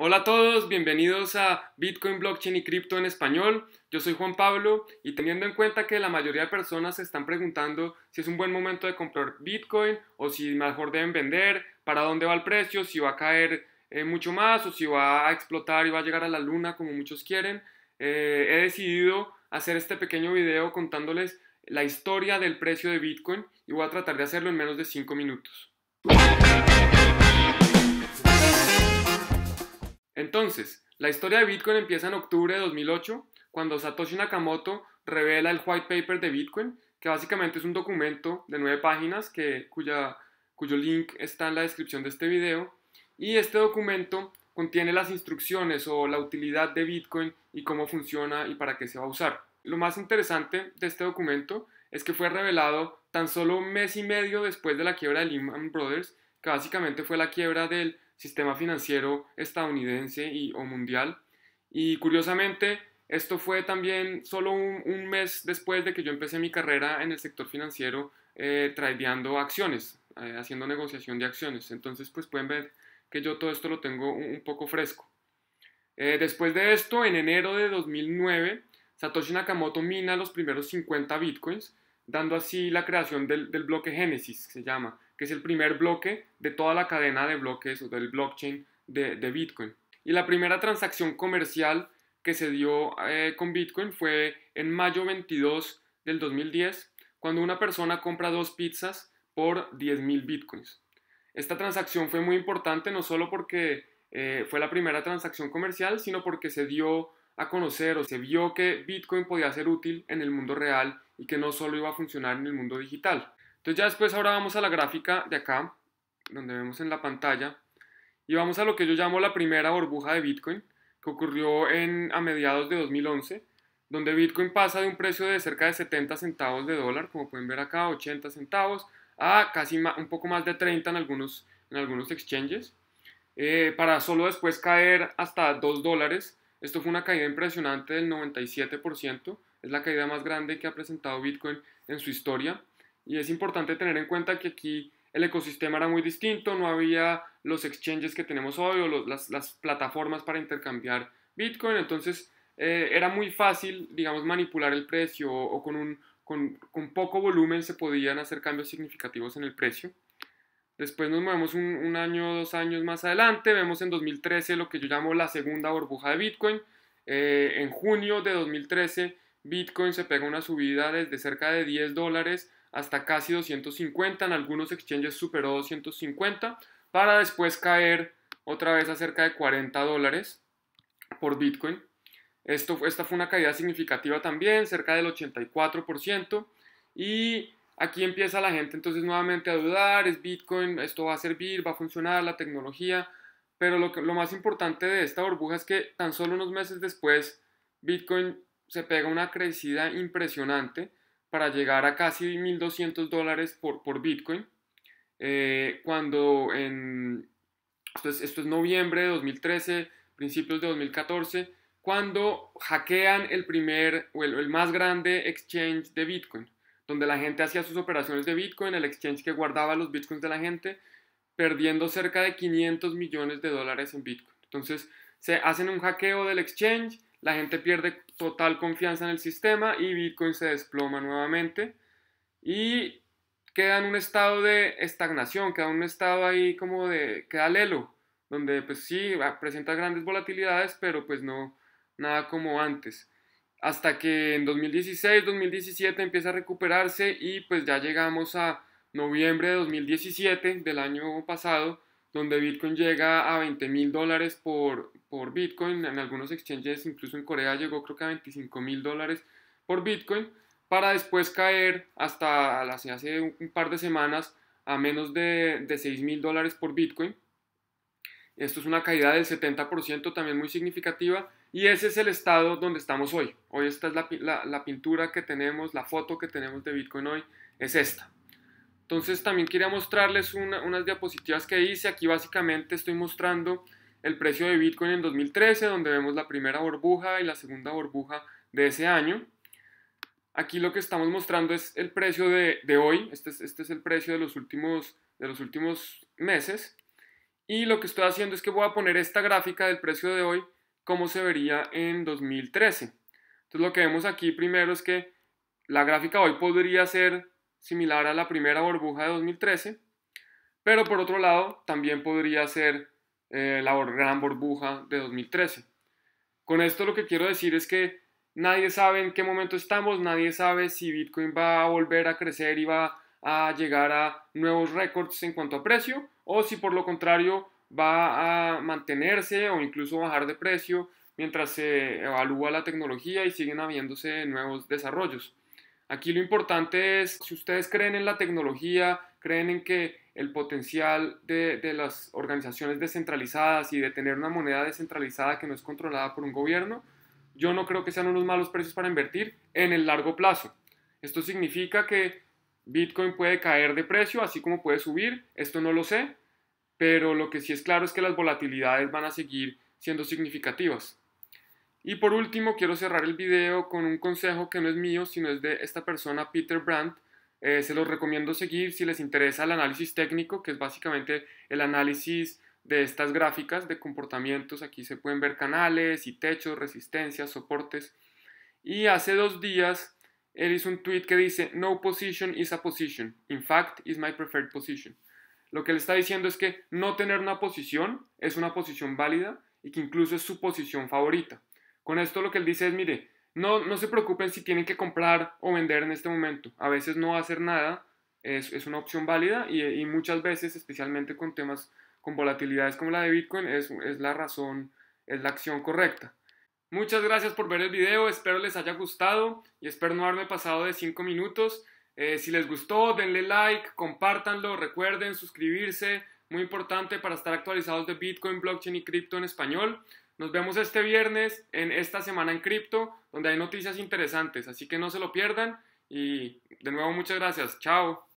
Hola a todos, bienvenidos a Bitcoin, Blockchain y Cripto en Español. Yo soy Juan Pablo y teniendo en cuenta que la mayoría de personas se están preguntando si es un buen momento de comprar Bitcoin o si mejor deben vender, para dónde va el precio, si va a caer eh, mucho más o si va a explotar y va a llegar a la luna como muchos quieren, eh, he decidido hacer este pequeño video contándoles la historia del precio de Bitcoin y voy a tratar de hacerlo en menos de 5 minutos. Entonces, la historia de Bitcoin empieza en octubre de 2008, cuando Satoshi Nakamoto revela el white paper de Bitcoin, que básicamente es un documento de nueve páginas cuyo link está en la descripción de este video. Y este documento contiene las instrucciones o la utilidad de Bitcoin y cómo funciona y para qué se va a usar. Lo más interesante de este documento es que fue revelado tan solo un mes y medio después de la quiebra de Lehman Brothers, que básicamente fue la quiebra del sistema financiero estadounidense y, o mundial. Y curiosamente, esto fue también solo un, mes después de que yo empecé mi carrera en el sector financiero eh, tradeando acciones, eh, haciendo negociación de acciones. Entonces, pues pueden ver que yo todo esto lo tengo un, poco fresco. Eh, después de esto, en enero de 2009, Satoshi Nakamoto mina los primeros 50 bitcoins, dando así la creación del, del bloque Génesis, se llama, que es el primer bloque de toda la cadena de bloques o del blockchain de, Bitcoin. Y la primera transacción comercial que se dio eh, con Bitcoin fue en mayo 22 del 2010, cuando una persona compra dos pizzas por 10.000 Bitcoins. Esta transacción fue muy importante no solo porque eh, fue la primera transacción comercial, sino porque se dio a conocer o se vio que Bitcoin podía ser útil en el mundo real y que no solo iba a funcionar en el mundo digital. Entonces ya después ahora vamos a la gráfica de acá, donde vemos en la pantalla, y vamos a lo que yo llamo la primera burbuja de Bitcoin, que ocurrió en, a mediados de 2011, donde Bitcoin pasa de un precio de cerca de 70 centavos de dólar, como pueden ver acá, 80 centavos, a casi un poco más de 30 en algunos, en algunos exchanges, eh, para solo después caer hasta 2 dólares. Esto fue una caída impresionante del 97%, es la caída más grande que ha presentado Bitcoin en su historia. Y es importante tener en cuenta que aquí el ecosistema era muy distinto, no había los exchanges que tenemos hoy o las, las, plataformas para intercambiar Bitcoin, entonces eh, era muy fácil, digamos, manipular el precio o, con, un, con, con, poco volumen se podían hacer cambios significativos en el precio. Después nos movemos un, año o dos años más adelante, vemos en 2013 lo que yo llamo la segunda burbuja de Bitcoin. Eh, en junio de 2013 Bitcoin se pega una subida de cerca de 10 dólares hasta casi 250, en algunos exchanges superó 250 para después caer otra vez a cerca de 40 dólares por Bitcoin. Esto, esta fue una caída significativa también, cerca del 84%. Y aquí empieza la gente entonces nuevamente a dudar, es Bitcoin, esto va a servir, va a funcionar, la tecnología. Pero lo, lo más importante de esta burbuja es que tan solo unos meses después Bitcoin se pega una crecida impresionante para llegar a casi 1.200 dólares por, por Bitcoin. Eh, cuando en, esto es, noviembre de 2013, principios de 2014, cuando hackean el primer o el, más grande exchange de Bitcoin, donde la gente hacía sus operaciones de Bitcoin, el exchange que guardaba los Bitcoins de la gente, perdiendo cerca de 500 millones de dólares en Bitcoin. Entonces, se hacen un hackeo del exchange, la gente pierde total confianza en el sistema y Bitcoin se desploma nuevamente y queda en un estado de estagnación, queda en un estado ahí como de, queda lelo, donde pues sí, presenta grandes volatilidades, pero pues no, nada como antes. Hasta que en 2016, 2017 empieza a recuperarse y pues ya llegamos a noviembre de 2017 del año pasado, donde Bitcoin llega a 20 mil dólares por por Bitcoin, en algunos exchanges, incluso en Corea llegó creo que a 25 mil dólares por Bitcoin, para después caer hasta hace, un par de semanas a menos de, de 6 mil dólares por Bitcoin. Esto es una caída del 70%, también muy significativa, y ese es el estado donde estamos hoy. Hoy esta es la, pintura que tenemos, la foto que tenemos de Bitcoin hoy, es esta. Entonces también quería mostrarles unas diapositivas que hice. Aquí básicamente estoy mostrando el precio de Bitcoin en 2013, donde vemos la primera burbuja y la segunda burbuja de ese año. Aquí lo que estamos mostrando es el precio de, hoy, este es, este es, el precio de los, últimos, de los últimos meses, y lo que estoy haciendo es que voy a poner esta gráfica del precio de hoy como se vería en 2013. Entonces lo que vemos aquí primero es que la gráfica hoy podría ser similar a la primera burbuja de 2013, pero por otro lado también podría ser eh, la gran burbuja de 2013. Con esto lo que quiero decir es que nadie sabe en qué momento estamos, nadie sabe si Bitcoin va a volver a crecer y va a llegar a nuevos récords en cuanto a precio o si por lo contrario va a mantenerse o incluso bajar de precio mientras se evalúa la tecnología y siguen habiéndose nuevos desarrollos. Aquí lo importante es, si ustedes creen en la tecnología, creen en que el potencial de, las organizaciones descentralizadas y de tener una moneda descentralizada que no es controlada por un gobierno, yo no creo que sean unos malos precios para invertir en el largo plazo. Esto significa que Bitcoin puede caer de precio, así como puede subir, esto no lo sé, pero lo que sí es claro es que las volatilidades van a seguir siendo significativas. Y por último, quiero cerrar el video con un consejo que no es mío, sino es de esta persona, Peter Brandt. Eh, se los recomiendo seguir si les interesa el análisis técnico, que es básicamente el análisis de estas gráficas de comportamientos. Aquí se pueden ver canales y techos, resistencias, soportes. Y hace dos días él hizo un tweet que dice, no position is a position. In fact, is my preferred position. Lo que él está diciendo es que no tener una posición es una posición válida y que incluso es su posición favorita. Con esto lo que él dice es, mire, no, no se preocupen si tienen que comprar o vender en este momento. A veces no hacer nada es, una opción válida y, muchas veces, especialmente con temas con volatilidades como la de Bitcoin, es, la razón, es la acción correcta. Muchas gracias por ver el video, espero les haya gustado y espero no haberme pasado de 5 minutos. Eh, si les gustó, denle like, compártanlo, recuerden suscribirse, muy importante para estar actualizados de Bitcoin, blockchain y cripto en español. Nos vemos este viernes en esta semana en cripto, donde hay noticias interesantes, así que no se lo pierdan y de nuevo muchas gracias. Chao.